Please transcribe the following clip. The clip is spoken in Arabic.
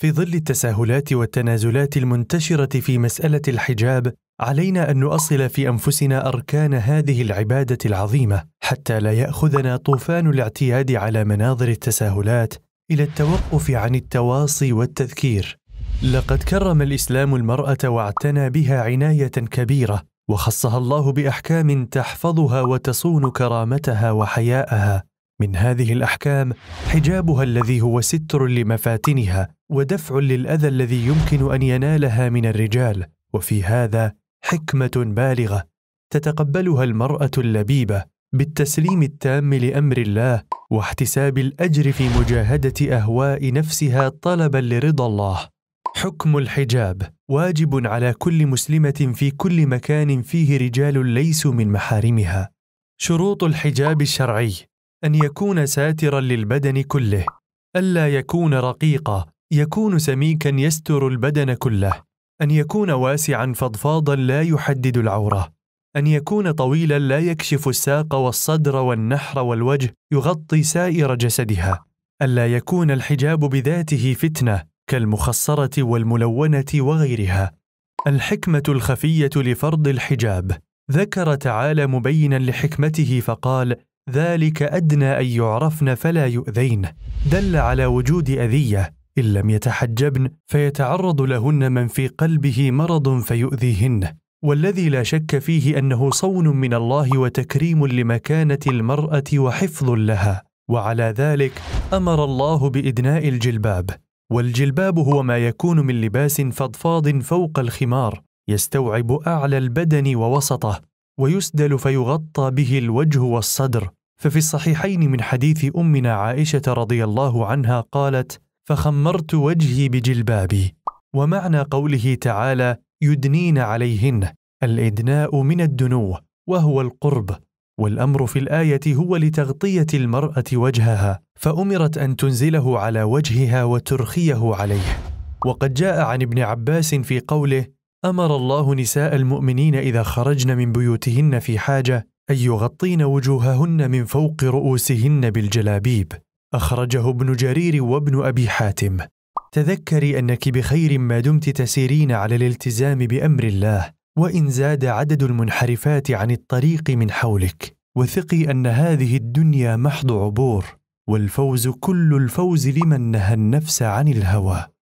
في ظل التساهلات والتنازلات المنتشره في مساله الحجاب علينا ان نؤصل في انفسنا اركان هذه العباده العظيمه حتى لا ياخذنا طوفان الاعتياد على مناظر التساهلات الى التوقف عن التواصي والتذكير لقد كرم الاسلام المراه واعتنى بها عنايه كبيره وخصها الله باحكام تحفظها وتصون كرامتها وحياءها من هذه الاحكام حجابها الذي هو ستر لمفاتنها ودفع للاذى الذي يمكن ان ينالها من الرجال وفي هذا حكمه بالغه تتقبلها المراه اللبيبه بالتسليم التام لامر الله واحتساب الاجر في مجاهده اهواء نفسها طلبا لرضا الله حكم الحجاب واجب على كل مسلمه في كل مكان فيه رجال ليسوا من محارمها شروط الحجاب الشرعي ان يكون ساترا للبدن كله الا يكون رقيقا يكون سميكا يستر البدن كله ان يكون واسعا فضفاضا لا يحدد العوره ان يكون طويلا لا يكشف الساق والصدر والنحر والوجه يغطي سائر جسدها الا يكون الحجاب بذاته فتنه كالمخصره والملونه وغيرها الحكمه الخفيه لفرض الحجاب ذكر تعالى مبينا لحكمته فقال ذلك أدنى أن يعرفن فلا يؤذين دل على وجود أذية إن لم يتحجبن فيتعرض لهن من في قلبه مرض فيؤذيهن والذي لا شك فيه أنه صون من الله وتكريم لمكانة المرأة وحفظ لها وعلى ذلك أمر الله بإدناء الجلباب والجلباب هو ما يكون من لباس فضفاض فوق الخمار يستوعب أعلى البدن ووسطه ويسدل فيغطى به الوجه والصدر ففي الصحيحين من حديث امنا عائشه رضي الله عنها قالت فخمرت وجهي بجلبابي ومعنى قوله تعالى يدنين عليهن الادناء من الدنو وهو القرب والامر في الايه هو لتغطيه المراه وجهها فامرت ان تنزله على وجهها وترخيه عليه وقد جاء عن ابن عباس في قوله امر الله نساء المؤمنين اذا خرجن من بيوتهن في حاجه أن يغطين وجوههن من فوق رؤوسهن بالجلابيب أخرجه ابن جرير وابن أبي حاتم تذكري أنك بخير ما دمت تسيرين على الالتزام بأمر الله وإن زاد عدد المنحرفات عن الطريق من حولك وثقي أن هذه الدنيا محض عبور والفوز كل الفوز لمن نهى النفس عن الهوى